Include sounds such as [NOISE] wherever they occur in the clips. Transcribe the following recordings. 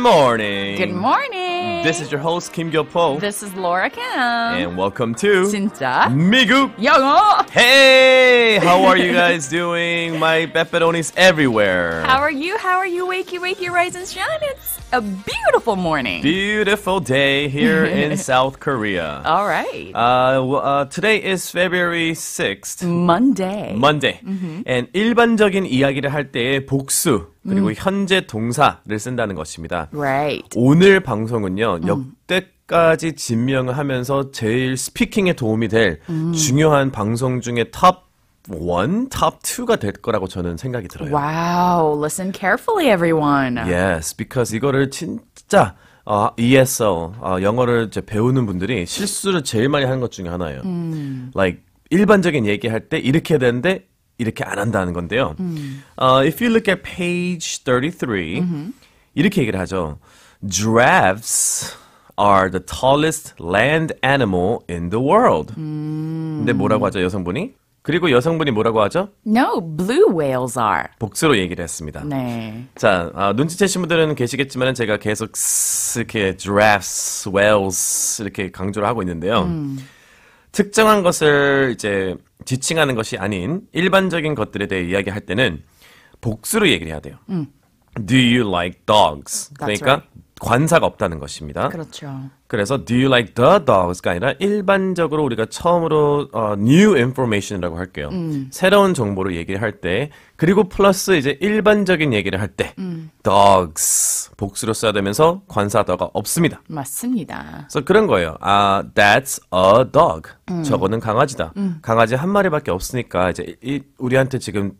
morning. Good morning. This is your host Kim Gilpo. This is Laura Kim. And welcome to 진짜 미국 영어. Hey, [LAUGHS] how are you guys doing? My pepperonis everywhere. How are you? How are you? Wakey, wakey, rise and shine. It's a beautiful morning. Beautiful day here [LAUGHS] in South Korea. All right. Uh, well, uh, today is February 6th. Monday. Monday. Mm-hmm. And 일반적인 이야기를 할 때의 복수. 그리고 음. 현재 동사를 쓴다는 것입니다. Right. 오늘 방송은요. 음. 역대까지 진명을 하면서 제일 스피킹에 도움이 될 음. 중요한 방송 중에 탑 원, 탑투가될 거라고 저는 생각이 들어요. Wow, listen carefully, everyone. Yes, because 이거를 진짜 어, ESL 어, 영어를 이제 배우는 분들이 실수를 제일 많이 하는 것 중에 하나예요. 음. Like 일반적인 얘기할 때 이렇게 해야 되는데 이렇게 안 한다는 건데요. 음. Uh, if you look at page 33, 이렇게 얘기를 하죠. Giraffes are the tallest land animal in the world. 음. 근데 뭐라고 하죠, 여성분이? 그리고 여성분이 뭐라고 하죠? No, blue whales are. 복수로 얘기를 했습니다. 네. 자, 아, 눈치채신 분들은 계시겠지만 제가 계속 이렇게 giraffes, whales 이렇게 강조를 하고 있는데요. 음. 특정한 것을 이제 지칭하는 것이 아닌 일반적인 것들에 대해 이야기할 때는 복수로 얘기를 해야 돼요. 음. Do you like dogs? That's 그러니까 right. 관사가 없다는 것입니다. 그렇죠. 그래서 do you like the dogs가 아니라 일반적으로 우리가 처음으로 어, new information이라고 할게요. 음. 새로운 정보를 얘기를 할 때 그리고 플러스 이제 일반적인 얘기를 할때 음. dogs 복수로 써야 되면서 관사 더가 없습니다. 맞습니다. 그래서 그런 거예요. 아 that's a dog. 음. 저거는 강아지다. 음. 강아지 한 마리밖에 없으니까 이제 이, 우리한테 지금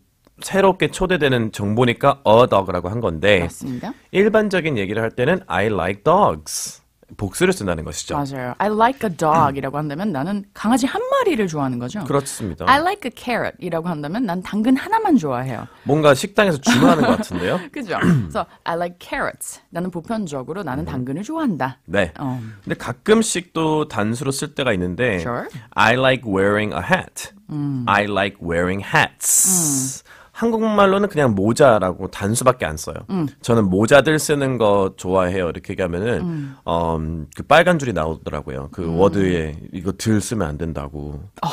새롭게 초대되는 정보니까 a dog라고 한 건데 맞습니다. 일반적인 얘기를 할 때는 I like dogs. 복수를 쓴다는 것이죠. 맞아요. I like a dog이라고 한다면 나는 강아지 한 마리를 좋아하는 거죠. 그렇습니다. I like a carrot이라고 한다면 난 당근 하나만 좋아해요. 뭔가 식당에서 주문하는 것 같은데요. [LAUGHS] 그죠. 그래 I like carrots. 나는 보편적으로 나는 음. 당근을 좋아한다. 네. 어. 근데 가끔씩 또 단수로 쓸 때가 있는데 sure. I like wearing a hat. 음. I like wearing hats. 음. 한국말로는 그냥 모자라고 단수밖에 안 써요. 음. 저는 모자들 쓰는 거 좋아해요. 이렇게 얘기하면은, 음. 어, 그 빨간 줄이 나오더라고요. 그 음. 워드에 이거 들 쓰면 안 된다고. 어.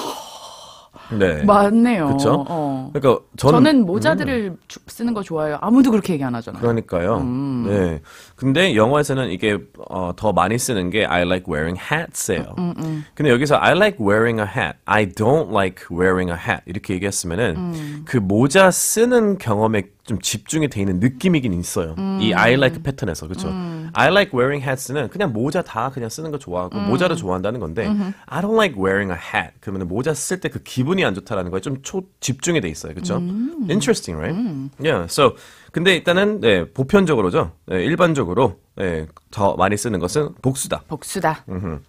네. 맞네요. 그렇죠. 어. 그러니까 전, 저는 음. 모자들을 음. 쓰는 거 좋아해요. 아무도 그렇게 얘기 안 하잖아요. 그러니까요. 음. 네. 근데 영어에서는 이게 어, 더 많이 쓰는 게 I like wearing hats예요. 음, 음, 음, 근데 여기서 I like wearing a hat, I don't like wearing a hat 이렇게 얘기했으면은 그 모자 쓰는 경험에 좀 집중이 돼 있는 느낌이긴 있어요. 음. 이 I like 패턴에서 그렇죠. 음. I like wearing hats는 그냥 모자 다 그냥 쓰는 거 좋아하고 음. 모자를 좋아한다는 건데 음흠. I don't like wearing a hat. 그러면 모자 쓸 때 그 기분이 안 좋다라는 거에 좀 초, 집중이 돼 있어요. 그렇죠? Interesting, right? 음. Yeah. So 근데 일단은 네, 보편적으로죠. 네, 일반적으로 네, 더 많이 쓰는 것은 복수다. 복수다. 음흠.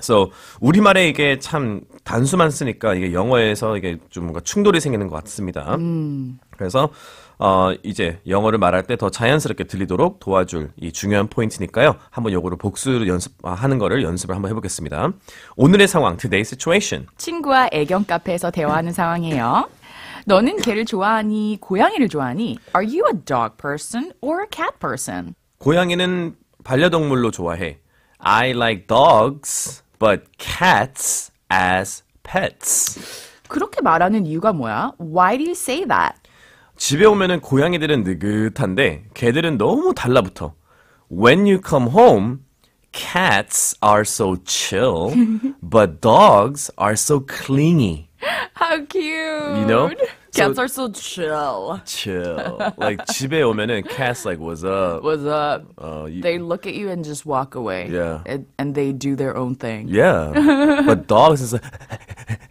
So 우리말에 이게 참 단수만 쓰니까 이게 영어에서 이게 좀 뭔가 충돌이 생기는 것 같습니다. 음. 그래서 어, 이제 영어를 말할 때 더 자연스럽게 들리도록 도와줄 이 중요한 포인트니까요. 한번 요거를 복수 연습하는 거를 연습을 한번 해보겠습니다. 오늘의 상황, today situation. 친구와 애견 카페에서 대화하는 상황이에요. 너는 개를 좋아하니 고양이를 좋아하니? Are you a dog person or a cat person? 고양이는 반려동물로 좋아해. I like dogs, but cats as pets. 그렇게 말하는 이유가 뭐야? Why do you say that? 집에 오면은 고양이들은 느긋한데 개들은 너무 달라붙어. When you come home, cats are so chill, [LAUGHS] but dogs are so clingy. How cute. You know? Cats so, are so chill. Chill. like 집에 오면은 cats like what's up? What's up? Uh, you, they look at you and just walk away. Yeah. And, and they do their own thing. Yeah. [LAUGHS] but dogs is like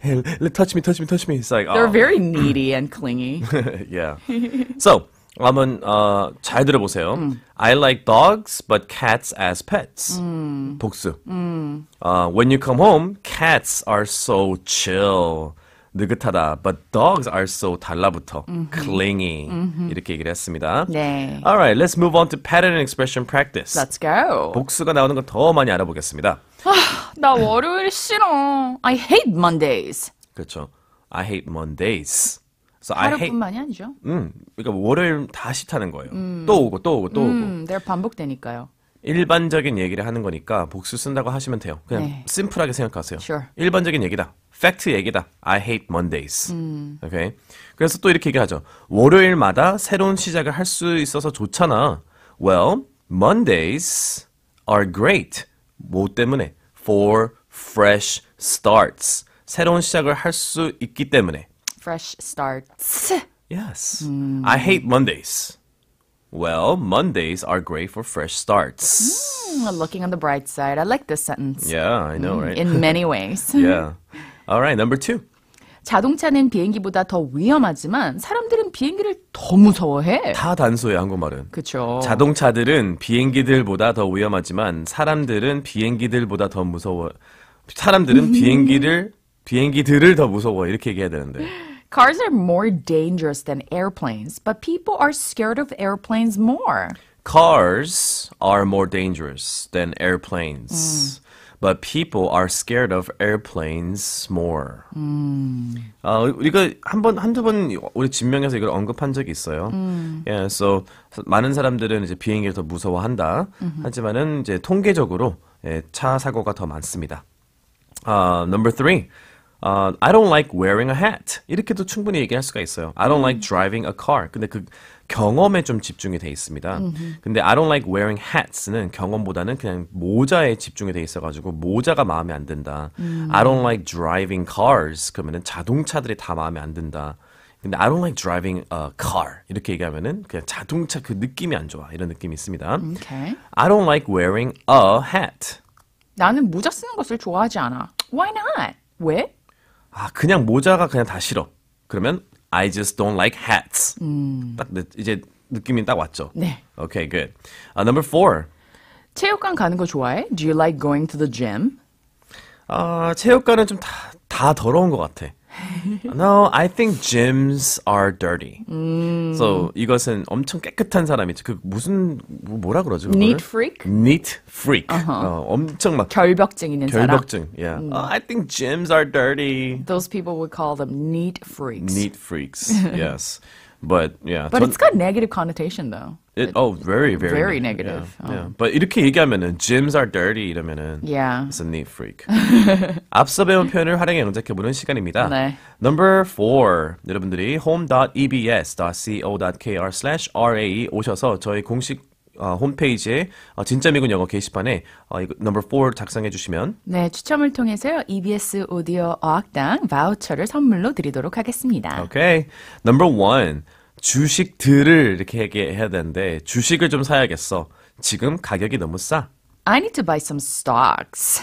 [LAUGHS] hey, touch me, touch me, touch me. It's like They're oh. very needy and clingy. [LAUGHS] yeah. So 한번 어, 잘 들어보세요. 음. I like dogs, but cats as pets. 음. 복습. 음. Uh, when you come home, cats are so chill. 느긋하다. But dogs are so 달라붙어. Mm-hmm. Clingy. Mm-hmm. 이렇게 얘기를 했습니다. 네. Alright, let's move on to pattern and expression practice. Let's go. 복수가 나오는 걸더 많이 알아보겠습니다. 나 월요일 싫어. I hate Mondays. 그렇죠. I hate Mondays. 하루뿐만이 아니죠. 음, 그러니까 월요일 다시 타는 거예요. 음. 또 오고 또 오고 또 음, 오고. 내가 반복되니까요. 일반적인 얘기를 하는 거니까 복수 쓴다고 하시면 돼요. 그냥 네. 심플하게 생각하세요. Sure. 일반적인 얘기다. 팩트 얘기다. I hate Mondays. 음. Okay? 그래서 또 이렇게 얘기하죠. 월요일마다 새로운 시작을 할 수 있어서 좋잖아. Well, Mondays are great. 뭐 때문에? For fresh starts. 새로운 시작을 할 수 있기 때문에. fresh starts. Yes. Mm. I hate Mondays. Well, Mondays are great for fresh starts. Mm, looking on the bright side. I like this sentence. Yeah, I know, right? In many ways. yeah. All right, number two. 자동차는 비행기보다 더 위험하지만 사람들은 비행기를 더 무서워해. 다 단소야 한국말은. 그렇죠. 자동차들은 비행기들보다 더 위험하지만 사람들은 비행기들보다 더 무서워. 사람들은 비행기를 비행기들을 더 무서워 이렇게 얘기해야 되는데. Cars are more dangerous than airplanes, but people are scared of airplanes more. Cars are more dangerous than airplanes. Mm. But people are scared of airplanes more. 음. Mm. 아, 이거 한 한두 번 우리 진명에서 이걸 언급한 적이 있어요. Yeah, so 많은 사람들은 이제 비행기를 더 무서워한다. 음흠. 하지만은 이제 통계적으로 예, 차 사고가 더 많습니다. Uh, number three. uh, I don't like wearing a hat. 이렇게도 충분히 얘기할 수가 있어요. I don't like driving a car. 근데 그 경험에 좀 집중이 돼 있습니다. 근데 I don't like wearing hats는 경험보다는 그냥 모자에 집중이 돼 있어가지고 모자가 마음에 안 든다. I don't like driving cars. 그러면은 자동차들이 다 마음에 안 든다. 근데 I don't like driving a car 이렇게 얘기하면은 그냥 자동차 그 느낌이 안 좋아 이런 느낌이 있습니다. Okay. I don't like wearing a hat. 나는 모자 쓰는 것을 좋아하지 않아. Why not? 왜? 아 그냥 모자가 그냥 다 싫어. 그러면 I just don't like hats. 음. 딱 느, 이제 느낌이 딱 왔죠. 네. Okay, good. Uh, number four. 체육관 가는 거 좋아해? Do you like going to the gym? 아 체육관은 좀 다 다 더러운 것 같아. [LAUGHS] no, I think gyms are dirty. 음. So 이것은 엄청 깨끗한 사람이죠. 그 무슨 뭐라 그러죠? 그걸? Neat freak? Neat freak. Uh-huh. 어, 엄청 막 결벽증 있는 결벽증. 사람. Yeah. 음. Uh, I think gyms are dirty. Those people would call them neat freaks. Neat freaks. [LAUGHS] yes. But yeah. But 전, it's got negative connotation though. It, oh, very, very, very negative. Yeah, yeah. Oh. But 이렇게 얘기하면은 gyms are dirty 이러면은 yeah. it's a neat freak. [LAUGHS] 앞서 배운 표현을 활용해 연작해 보는 시간입니다. 네. Number 4. 여러분들이 home.ebs.co.kr/rae 오셔서 저희 공식 어, 홈페이지에 어, 진짜 미군 영어 게시판에 넘버 어, 4 작성해 주시면 네, 추첨을 통해서요. EBS 오디오 어학당 바우처를 선물로 드리도록 하겠습니다. 오케이. 넘버 1. 주식들을 이렇게 얘기해야 되는데 주식을 좀 사야겠어. 지금 가격이 너무 싸. I need to buy some stocks.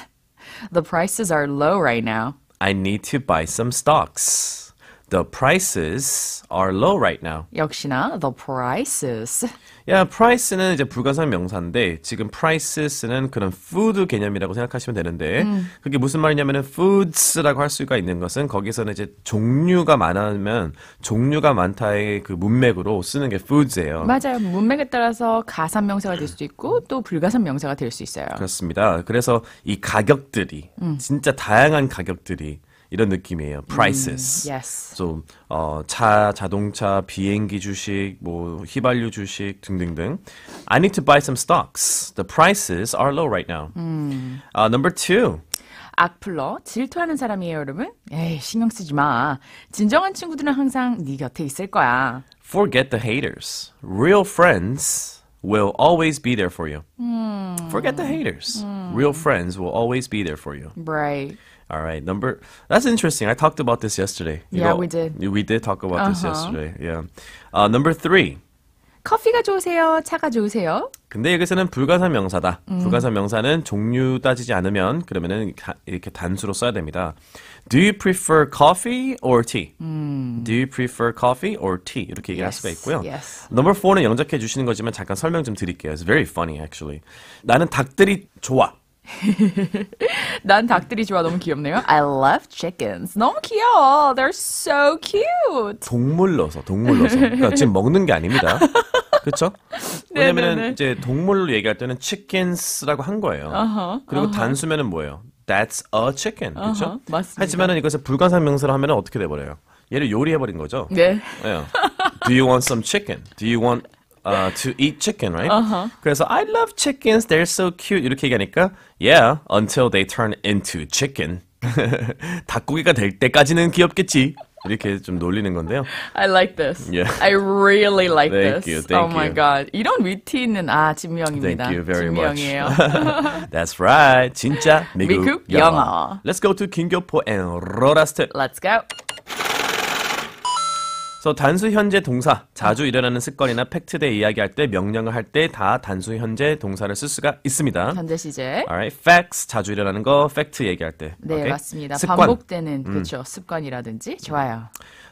The prices are low right now. I need to buy some stocks. The prices are low right now. 역시나 the prices. 야, yeah, price는 이제 불가상 명사인데 지금 prices는 그런 food 개념이라고 생각하시면 되는데 음. 그게 무슨 말이냐면은 foods라고 할 수가 있는 것은 거기서는 이제 종류가 많으면 종류가 많다의 그 문맥으로 쓰는 게 foods예요. 맞아요. 문맥에 따라서 가산 명사가 될 수도 있고 또불가산 명사가 될 수 있어요. 그렇습니다. 그래서 이 가격들이 음. 진짜 다양한 가격들이 이런 느낌이에요. prices. 음, yes. 좀, 어, 차, 자동차, 비행기 주식, 뭐, 휘발유 주식 등등등. I need to buy some stocks. The prices are low right now. 음. Uh, number two. 악플러 질투하는 사람이에요, 여러분. 에이, 신경 쓰지 마. 진정한 친구들은 항상 네 곁에 있을 거야. Forget the haters. Real friends will always be there for you. 음. Forget the haters. 음. Real friends will always be there for you. Right. All right, number. That's interesting. I talked about this yesterday. You yeah, know, we did. We did talk about uh-huh. this yesterday. Yeah. Uh, number three. 커피가 좋으세요? 차가 좋으세요? 근데 여기서는 불가사 명사다. 음. 불가사 명사는 종류 따지지 않으면 그러면은 이렇게 단수로 써야 됩니다. Do you prefer coffee or tea? 음. Do you prefer coffee or tea? 이렇게 얘기할 yes. 수가 있고요. Yes. Number four는 영작해 주시는 거지만 잠깐 설명 좀 드릴게요. It's very funny actually. 나는 닭들이 좋아. [LAUGHS] 난 닭들이 좋아. 너무 귀엽네요. I love chickens. 너무 귀여워. They're so cute. 동물 넣서 동물 넣서 그러니까 지금 먹는 게 아닙니다. 그렇죠? [LAUGHS] 네, 왜냐면 네, 네. 이제 동물로 얘기할 때는 chickens라고 한 거예요. Uh-huh, 그리고 uh-huh. 단수면은 뭐예요? That's a chicken. 그렇죠? Uh-huh, 맞습니다. 하지만은 이것을 불가산 명사로 하면 어떻게 돼 버려요? 얘를 요리해 버린 거죠. 네. 네. Do you want some chicken? Do you want uh, to eat chicken, right? Uh-huh. 그래서 I love chickens. They're so cute. 이렇게 얘기하니까 yeah, until they turn into chicken. 닭고기가 될 때까지는 귀엽겠지. 이렇게 좀 놀리는 건데요. I like this. Yeah. I really like thank this. You, thank oh you. my god. 이런 위트는 아 진명입니다. Thank you very 진명이에요. much. That's right. 진짜 미국, 미국 영어. 영어. Let's go to 김교포 and 로라스트. Let's go. 그래서 단수 현재 동사 자주 일어나는 습관이나 팩트 대 이야기할 때 명령을 할 때 다 단수 현재 동사를 쓸 수가 있습니다. 현재 시제. Alright, facts 자주 일어나는 거 팩트 얘기할 때. 네, 오케이? 맞습니다. 습관. 반복되는 그렇죠. 습관이라든지 좋아요.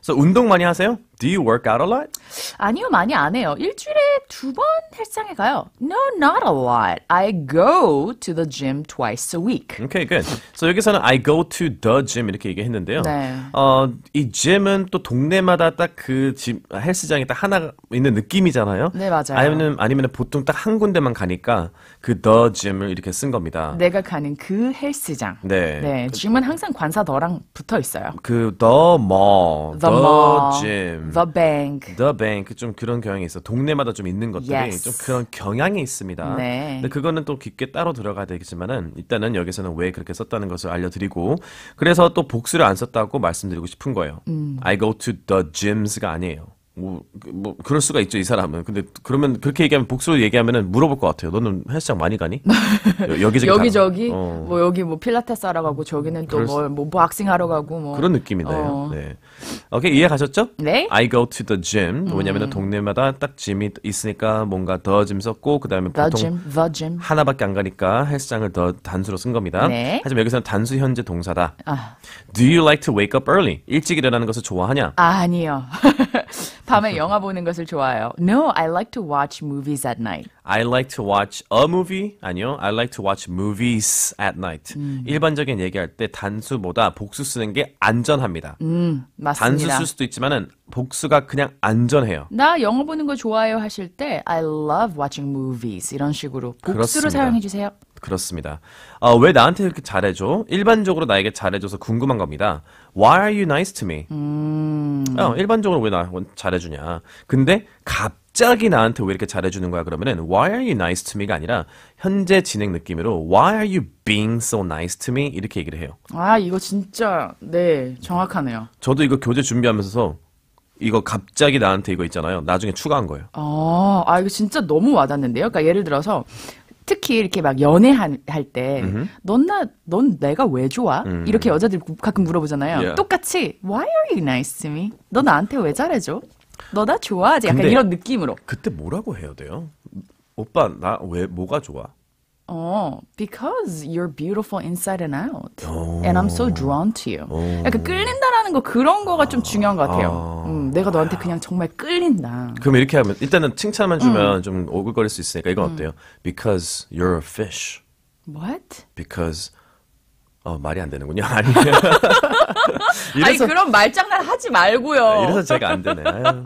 그래서 운동 많이 하세요? Do you work out a lot? 아니요, 많이 안 해요. 일주일에 두 번 헬스장에 가요. No, not a lot. I go to the gym twice a week. Okay, good. So 여기서는 I go to the gym 이렇게 얘기했는데요. 네. 어, 이 gym은 또 동네마다 딱그 아, 헬스장이 딱 하나 있는 느낌이잖아요. 네, 맞아요. 아니면 아니면 보통 딱 한 군데만 가니까 그 the gym을 이렇게 쓴 겁니다. 내가 가는 그 헬스장. 네. 네, gym은 항상 관사 더랑 붙어 있어요. 그 the mall, the, the 뭐, g 어, 음. the bank, the bank 좀 그런 경향이 있어. 동네마다 좀 있는 것들이 yes. 좀 그런 경향이 있습니다. 네. 근데 그거는 또 깊게 따로 들어가야 되겠지만은 일단은 여기서는 왜 그렇게 썼다는 것을 알려드리고 그래서 또 복수를 안 썼다고 말씀드리고 싶은 거예요. 음. I go to the gyms 가 아니에요. 뭐, 그, 뭐, 그럴 수가 있죠, 이 사람은. 근데, 그러면, 그렇게 얘기하면, 복수로 얘기하면은 물어볼 것 같아요. 너는 헬스장 많이 가니? [LAUGHS] 여, 기저기 여기저기? 어. 뭐, 여기 뭐, 필라테스 하러 가고, 저기는 또 뭐, 뭐, 뭐, 박싱 하러 가고, 뭐. 그런 느낌이네요. 어. 네. 오케이, 이해 가셨죠? 네. I go to the gym. 음. 냐면은 동네마다 딱 짐이 있으니까, 뭔가 더 짐 썼고, 그 다음에 보통. Gym, gym. 하나밖에 안 가니까, 헬스장을 더 단수로 쓴 겁니다. 네. 하지만 여기서는 단수 현재 동사다. 아. Do you like to wake up early? 일찍 일어나는 것을 좋아하냐? 아, 아니요. [LAUGHS] 밤에 영화 보는 것을 좋아해요. No, I like to watch movies at night. I like to watch a movie 아니요. I like to watch movies at night. 음. 일반적인 얘기할 때 단수보다 복수 쓰는 게 안전합니다. 음, 맞습니다. 단수 쓸 수도 있지만은 복수가 그냥 안전해요. 나 영화 보는 거 좋아요 하실 때 I love watching movies 이런 식으로 복수로 사용해 주세요. 그렇습니다. 아, 왜 나한테 이렇게 잘해줘? 일반적으로 나에게 잘해줘서 궁금한 겁니다. Why are you nice to me? 음. 어, 일반적으로 왜 나 잘해주냐. 근데 갑자기 나한테 왜 이렇게 잘해주는 거야? 그러면은 Why are you nice to me가 아니라 현재 진행 느낌으로 Why are you being so nice to me? 이렇게 얘기를 해요. 아 이거 진짜 네 정확하네요. 저도 이거 교재 준비하면서 이거 갑자기 나한테 이거 있잖아요. 나중에 추가한 거예요. 아, 아 이거 진짜 너무 와닿는데요. 그러니까 예를 들어서 특히 이렇게 막 연애할 때, 넌 나, 넌 내가 왜 좋아? 음. 이렇게 여자들 가끔 물어보잖아요. Yeah. 똑같이, why are you nice to me? 너 나한테 왜 잘해줘? 너 나 좋아하지? 약간 이런 느낌으로. 그때 뭐라고 해야 돼요? 오빠, 나 왜, 뭐가 좋아? 어, because you're beautiful inside and out. 오. And I'm so oh. drawn to you. 오. Oh. 약간 그러니까 끌린다라는 거 그런 거가 좀 중요한 것 같아요. 아. 음, 내가 너한테 그냥 정말 끌린다. 그럼 이렇게 하면 일단은 칭찬만 음. 주면 음. 좀 오글거릴 수 있으니까 이건 음. 어때요? Because you're a fish. What? Because 어, 말이 안 되는군요. [LAUGHS] [LAUGHS] 아니. 이래서, 아니, 그런 말장난 하지 말고요. 네, 이래서 제가 안 되네. 아유.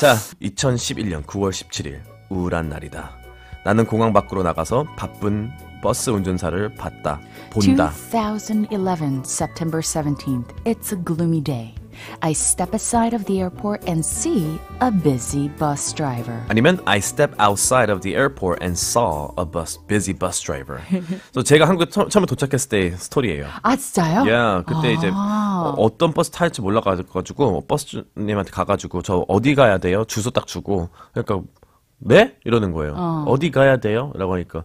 자, 2011년 9월 17일 우울한 날이다. 나는 공항 밖으로 나가서 바쁜 버스 운전사를 봤다. 본다. 2011 September 17th. It's a gloomy day. I step aside of the airport and see a busy bus driver. 아니면 I step outside of the airport and saw a bus busy bus driver. so 제가 한국에 처, 음에 도착했을 때 스토리예요. 아 진짜요? 야 yeah, 그때 아~ 이제 어, 떤 버스 탈지 몰라가지고 버스님한테 가가지고 저 어디 가야 돼요? 주소 딱 주고 그러니까 네? 이러는 거예요. 어. 디 가야 돼요? 라고 하니까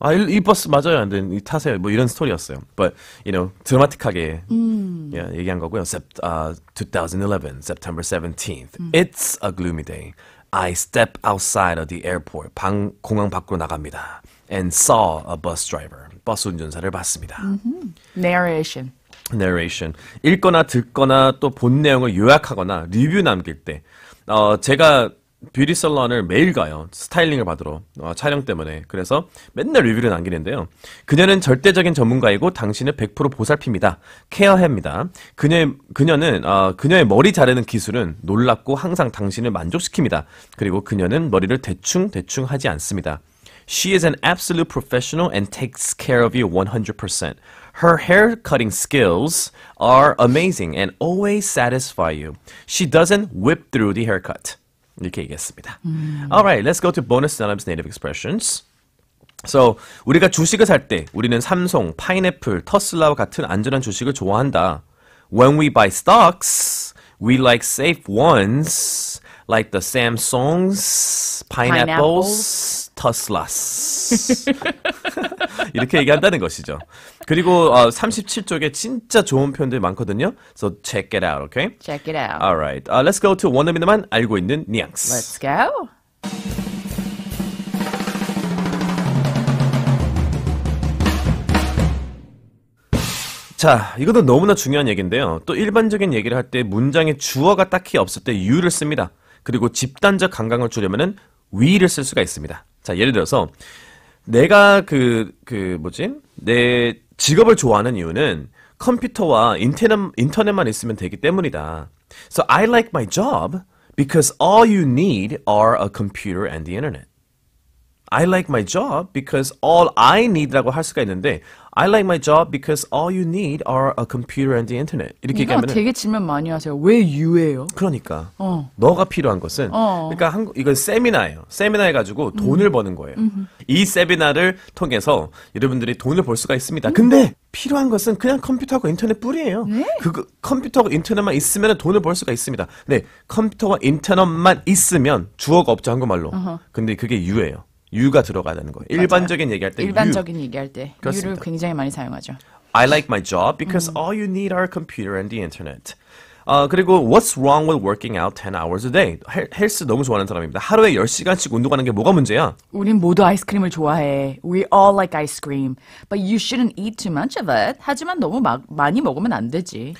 아, 이, 이 버스 맞아요. 안 돼. 타세요. 뭐 이런 스토리였어요. But, you know, 드라마틱하게 음. yeah, 얘기한 거고요. Sept, uh, 2011, September 17th. 음. It's a gloomy day. I step outside of the airport. 방, 공항 밖으로 나갑니다. And saw a bus driver. 버스 운전사를 봤습니다. 음흠. Narration. narration. 읽거나 듣거나 또 본 내용을 요약하거나 리뷰 남길 때, 어, 제가 뷰티 살론을 매일 가요. 스타일링을 받으러 어, 촬영 때문에. 그래서 맨날 리뷰를 남기는데요. 그녀는 절대적인 전문가이고 당신을 100% 보살핍니다. 케어합니다. 그녀 그녀는 어, 그녀의 머리 자르는 기술은 놀랍고 항상 당신을 만족시킵니다. 그리고 그녀는 머리를 대충 대충 하지 않습니다. She is an absolute professional and takes care of you 100%. Her hair cutting skills are amazing and always satisfy you. She doesn't whip through the haircut. 이렇게 얘기했습니다. 음. Alright, let's go to bonus synonyms native expressions. So, 우리가 주식을 살 때 우리는 삼성, 파인애플, 터슬라와 같은 안전한 주식을 좋아한다. When we buy stocks, we like safe ones like the Samsungs, pineapples. pineapples. 테터슬라스 [LAUGHS] 이렇게 얘기한다는 것이죠. 그리고 어, 37쪽에 진짜 좋은 표현들이 많거든요. So check it out, okay? Check it out. Alright, uh, let's go to 원어민만 알고 있는 뉘앙스. Let's go. 자, 이것도 너무나 중요한 얘기인데요. 또 일반적인 얘기를 할 때 문장에 주어가 딱히 없을 때 유를 씁니다. 그리고 집단적 감각을 주려면은 위를 쓸 수가 있습니다. 자, 예를 들어서 내가 그, 그 뭐지? 내 직업을 좋아하는 이유는 컴퓨터와 인터넷, 인터넷만 있으면 되기 때문이다. So I like my job because all you need are a computer and the internet. I like my job because all I need라고 할 수가 있는데 I like my job because all you need are a computer and the internet. 이렇게 얘기하면 되게 질문 많이 하세요. 왜유 o 예요 그러니까 어. 너가 필요한 것은 어. 그러니까 한 이건 세미나예요. 세미나 해가지고 음. 돈을 버는 거예요. 음. 이 세미나를 통해서 여러분들이 돈을 벌 수가 있습니다. 음. 근데 필요한 것은 그냥 컴퓨터하고 인터넷 뿐이에요. 네? 그 컴퓨터하고 인터넷만 있으면 돈을 벌 수가 있습니다. 네, 컴퓨터와 인터넷만 있으면 주어가 없죠 한국말로. 어허. 근데 그게 유예요. 유가 들어가는 거예요. 맞아요. 일반적인 얘기할 때 일반적인 유. 얘기할 때 그렇습니다. 유를 굉장히 많이 사용하죠. I like my job because 음. all you need are a computer and the internet. 어, 그리고 what's wrong with working out 10 hours a day? 헬스 너무 좋아하는 사람입니다. 하루에 10시간씩 운동하는 게 뭐가 문제야? 우린 모두 아이스크림을 좋아해. We all like ice cream. But you shouldn't eat too much of it. 하지만 너무 마, 많이 먹으면 안 되지.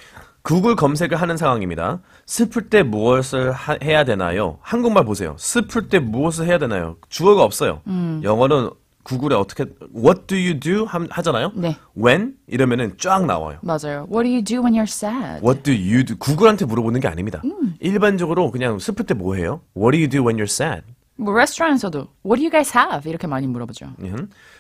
구글 검색을 하는 상황입니다. 슬플 때 무엇을 하, 해야 되나요? 한국말 보세요. 슬플 때 무엇을 해야 되나요? 주어가 없어요. 음. 영어는 구글에 어떻게 What do you do 하, 하잖아요. 네. When 이러면은 쫙 나와요. 맞아요. What do you do when you're sad? What do you do? 구글한테 물어보는 게 아닙니다. 음. 일반적으로 그냥 슬플 때 뭐 해요? What do you do when you're sad? 뭐 레스토랑에서도 What do you guys have? 이렇게 많이 물어보죠. 예.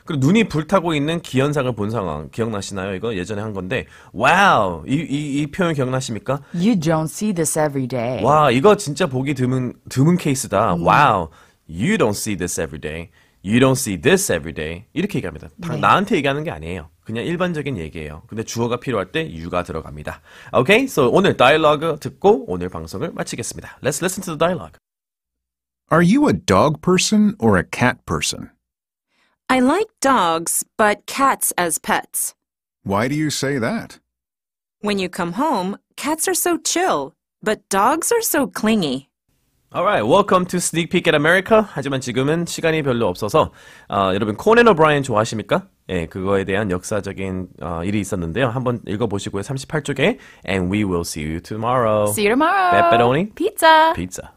그리고 눈이 불타고 있는 기현상을 본 상황 기억나시나요? 이거 예전에 한 건데 와우 이, 이, 이 표현 기억나십니까? You don't see this every day. 와 이거 진짜 보기 드문 드문 케이스다. 와우 음. You don't see this every day. You don't see this every day. 이렇게 얘기합니다. 다 네. 나한테 얘기하는 게 아니에요. 그냥 일반적인 얘기예요. 근데 주어가 필요할 때 you가 들어갑니다. Okay, so 오늘 다이 a l o 듣고 오늘 방송을 마치겠습니다. Let's listen to the dialogue. Are you a dog person or a cat person? I like dogs, but cats as pets. Why do you say that? When you come home, cats are so chill, but dogs are so clingy. Alright, welcome to Sneak Peek at America. 하지만 지금은 시간이 별로 없어서 어, 여러분 코넨 오브라이언 좋아하십니까? 예, 그거에 대한 역사적인 어, 일이 있었는데요. 한번 읽어보시고요. 38쪽에 And we will see you tomorrow. See you tomorrow. Pepperoni. Pizza. Pizza.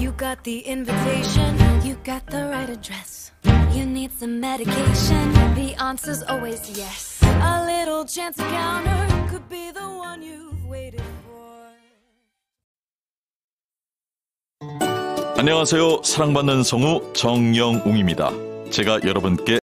You got the invitation, you got the right address. You need some medication, the answer's always yes. A little chance encounter could be the one you've waited for. 안녕하세요. 사랑받는 성우 정영웅입니다. 제가 여러분께